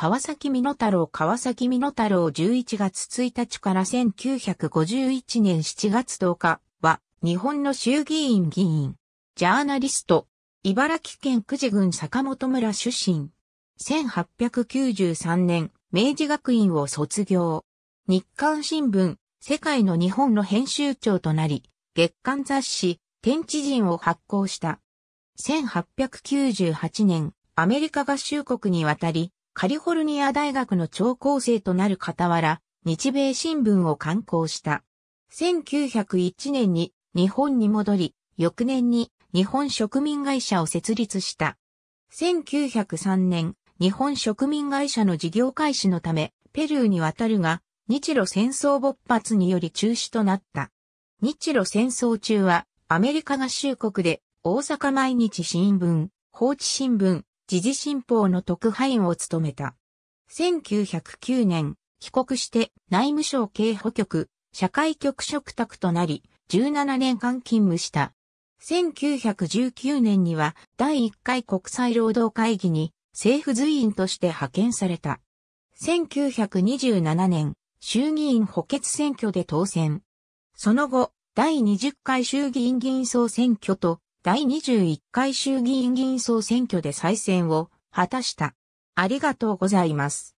川崎美濃太郎川崎美濃太郎11月1日から1951年7月10日は日本の衆議院議員、ジャーナリスト、茨城県久慈郡坂本村出身。1893年、明治学院を卒業。日刊新聞、世界の日本の編集長となり、月刊雑誌、天地人を発行した。1898年、アメリカ合衆国に渡り、カリフォルニア大学の超高生となる傍ら、日米新聞を刊行した。1901年に日本に戻り、翌年に日本植民会社を設立した。1903年、日本植民会社の事業開始のため、ペルーに渡るが、日露戦争勃発により中止となった。日露戦争中は、アメリカ合衆国で、大阪毎日新聞、放置新聞、時事新報の特派員を務めた。1909年、帰国して内務省警保局、社会局職宅となり、17年間勤務した。1919年には第1回国際労働会議に政府随員として派遣された。1927年、衆議院補欠選挙で当選。その後、第20回衆議院議員総選挙と第21回衆議院議員総選挙で再選を果たした。ありがとうございます。